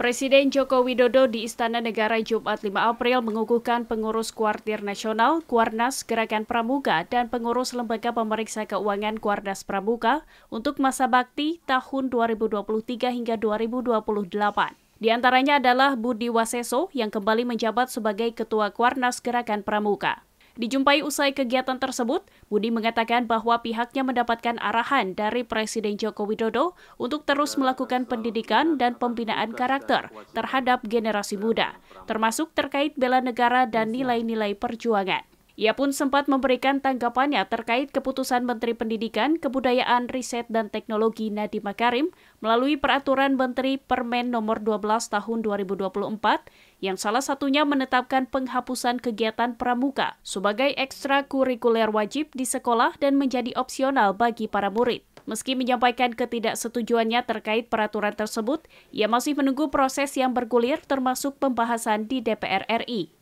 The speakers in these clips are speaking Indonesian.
Presiden Joko Widodo di Istana Negara Jumat 5 April mengukuhkan pengurus Kuartir Nasional, Kuarnas Gerakan Pramuka, dan pengurus Lembaga Pemeriksa Keuangan Kuarnas Pramuka untuk masa bakti tahun 2023 hingga 2028. Di antaranya adalah Budi Waseso yang kembali menjabat sebagai Ketua Kuarnas Gerakan Pramuka. Dijumpai usai kegiatan tersebut, Budi mengatakan bahwa pihaknya mendapatkan arahan dari Presiden Joko Widodo untuk terus melakukan pendidikan dan pembinaan karakter terhadap generasi muda, termasuk terkait bela negara dan nilai-nilai perjuangan. Ia pun sempat memberikan tanggapannya terkait keputusan Menteri Pendidikan, Kebudayaan, Riset, dan Teknologi Nadiem Makarim melalui peraturan Menteri Permen Nomor 12 Tahun 2024 yang salah satunya menetapkan penghapusan kegiatan pramuka sebagai ekstrakurikuler wajib di sekolah dan menjadi opsional bagi para murid. Meski menyampaikan ketidaksetujuannya terkait peraturan tersebut, ia masih menunggu proses yang bergulir termasuk pembahasan di DPR RI.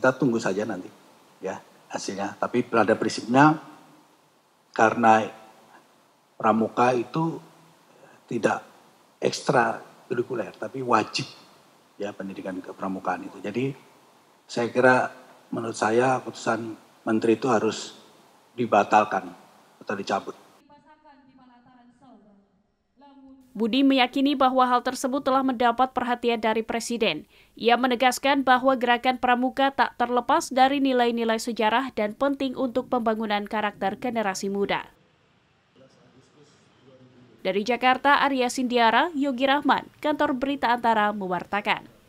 Kita tunggu saja nanti ya hasilnya. Tapi pada prinsipnya karena pramuka itu tidak ekstra kurikuler tapi wajib ya pendidikan kepramukaan itu. Jadi saya kira menurut saya keputusan menteri itu harus dibatalkan atau dicabut. Budi meyakini bahwa hal tersebut telah mendapat perhatian dari Presiden. Ia menegaskan bahwa gerakan pramuka tak terlepas dari nilai-nilai sejarah dan penting untuk pembangunan karakter generasi muda. Dari Jakarta, Arya Sindiara, Yogi Rahman, Kantor Berita Antara, mewartakan.